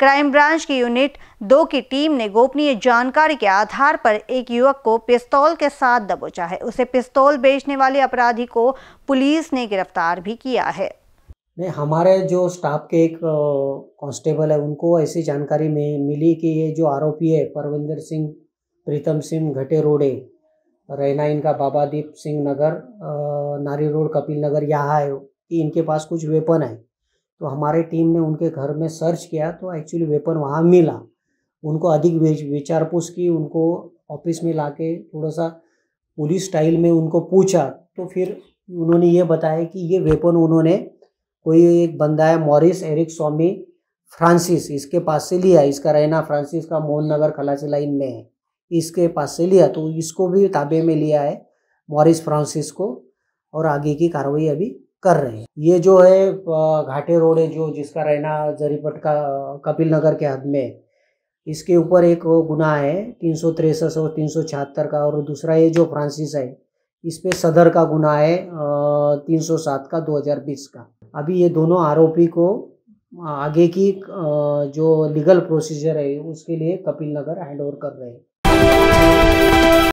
crime branch की unit दो की टीम ने गोपनीय जानकारी के आधार पर एक युवक को पिस्तौल के साथ दबोचा है उसे पिस्तौल बेचने वाले अपराधी को पुलिस ने गिरफ्तार भी किया है नहीं हमारे जो स्टाफ के एक कांस्टेबल है उनको ऐसी जानकारी में मिली कि ये जो आरोपी है परविंदर सिंह प्रीतम सिंह घटे रोडे रहना इनका बाबादीप सिंह नगर नारी रोड कपिल नगर यहाँ है कि इनके पास कुछ वेपन है तो हमारे टीम ने उनके घर में सर्च किया तो एक्चुअली वेपन वहाँ मिला उनको अधिक विचार पूछ की उनको ऑफिस में ला के थोड़ा सा पुलिस स्टाइल में उनको पूछा तो फिर उन्होंने ये बताया कि ये वेपन उन्होंने कोई एक बंदा है मॉरिस एरिक स्वामी फ्रांसिस इसके पास से लिया इसका रहना फ्रांसिस का मोहन नगर खलासी लाइन में है इसके पास से लिया तो इसको भी ताबे में लिया है मॉरिस फ्रांसिस को और आगे की कार्रवाई अभी कर रहे हैं ये जो है घाटे रोड है जो जिसका रहना जरीपट का कपिल नगर के हद में इसके ऊपर एक गुना है तीन सौ तिरसठ और तीन सौ छिहत्तर का और दूसरा ये जो फ्रांसिस है इस पे सदर का गुना है तीन सौ सात का दो हज़ार बीस का अभी ये दोनों आरोपी को आगे की जो लीगल प्रोसीजर है उसके लिए कपिल नगर हैंड ओवर कर रहे हैं